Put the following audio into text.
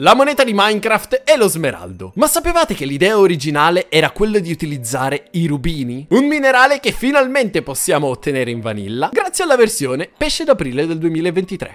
La moneta di Minecraft è lo smeraldo, ma sapevate che l'idea originale era quella di utilizzare i rubini? Un minerale che finalmente possiamo ottenere in vanilla grazie alla versione pesce d'aprile del 2023.